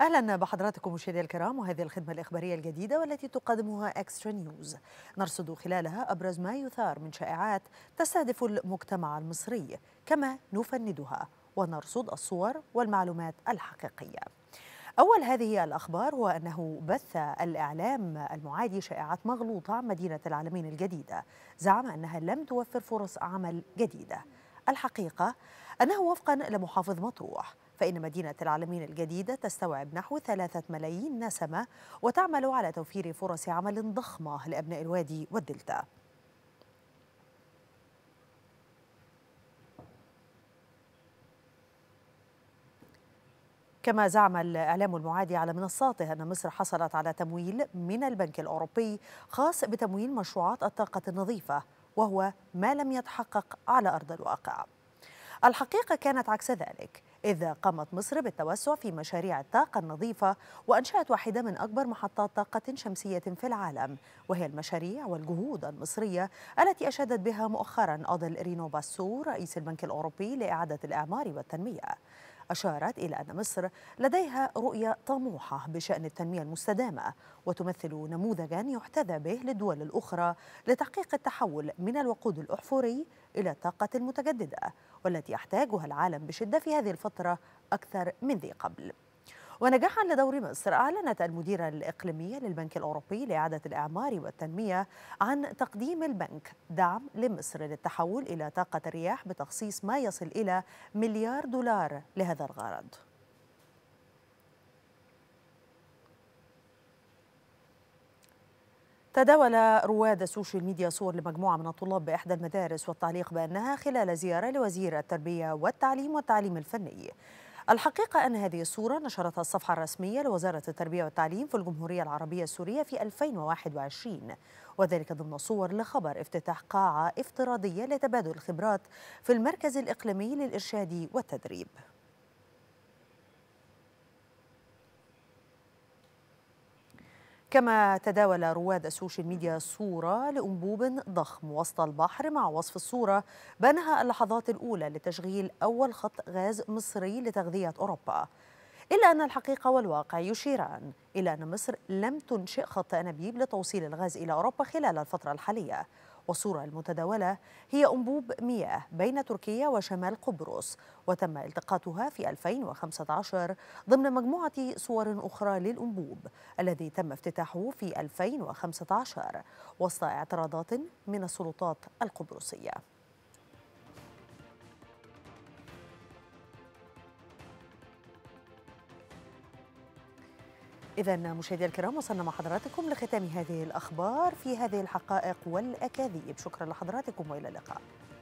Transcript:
اهلا بحضراتكم مشاهدي الكرام وهذه الخدمه الاخباريه الجديده والتي تقدمها اكسترا نيوز نرصد خلالها ابرز ما يثار من شائعات تستهدف المجتمع المصري كما نفندها ونرصد الصور والمعلومات الحقيقيه أول هذه الأخبار هو أنه بث الإعلام المعادي شائعات مغلوطة عن مدينة العالمين الجديدة زعم أنها لم توفر فرص عمل جديدة الحقيقة أنه وفقا لمحافظ مطروح فإن مدينة العالمين الجديدة تستوعب نحو ثلاثة ملايين نسمة وتعمل على توفير فرص عمل ضخمة لأبناء الوادي والدلتا كما زعم الإعلام المعادي على منصاته أن مصر حصلت على تمويل من البنك الأوروبي خاص بتمويل مشروعات الطاقة النظيفة وهو ما لم يتحقق على أرض الواقع الحقيقة كانت عكس ذلك إذا قامت مصر بالتوسع في مشاريع الطاقة النظيفة وأنشأت واحدة من أكبر محطات طاقة شمسية في العالم وهي المشاريع والجهود المصرية التي أشادت بها مؤخرا أضل رينو باسو رئيس البنك الأوروبي لإعادة الإعمار والتنمية أشارت إلى أن مصر لديها رؤية طموحة بشأن التنمية المستدامة وتمثل نموذجا يحتذى به للدول الأخرى لتحقيق التحول من الوقود الأحفوري إلى الطاقة المتجددة والتي يحتاجها العالم بشدة في هذه الفترة أكثر من ذي قبل ونجاحا لدور مصر أعلنت المديرة الإقليمية للبنك الأوروبي لإعادة الإعمار والتنمية عن تقديم البنك دعم لمصر للتحول إلى طاقة الرياح بتخصيص ما يصل إلى مليار دولار لهذا الغرض تداول رواد السوشيال ميديا صور لمجموعة من الطلاب بإحدى المدارس والتعليق بأنها خلال زيارة لوزير التربية والتعليم والتعليم الفني الحقيقة أن هذه الصورة نشرتها الصفحة الرسمية لوزارة التربية والتعليم في الجمهورية العربية السورية في 2021 وذلك ضمن صور لخبر افتتاح قاعة افتراضية لتبادل الخبرات في المركز الإقليمي للإرشاد والتدريب كما تداول رواد السوشيال ميديا صورة لأنبوب ضخم وسط البحر مع وصف الصورة بانها اللحظات الأولى لتشغيل أول خط غاز مصري لتغذية أوروبا إلا أن الحقيقة والواقع يشيران إلى أن مصر لم تنشئ خط أنابيب لتوصيل الغاز إلى أوروبا خلال الفترة الحالية والصورة المتداولة هي أنبوب مياه بين تركيا وشمال قبرص وتم التقاطها في 2015 ضمن مجموعة صور أخرى للأنبوب الذي تم افتتاحه في 2015 وسط اعتراضات من السلطات القبرصية إذا مشاهدينا الكرام وصلنا مع حضراتكم لختام هذه الأخبار في هذه الحقائق والأكاذيب شكرا لحضراتكم وإلى اللقاء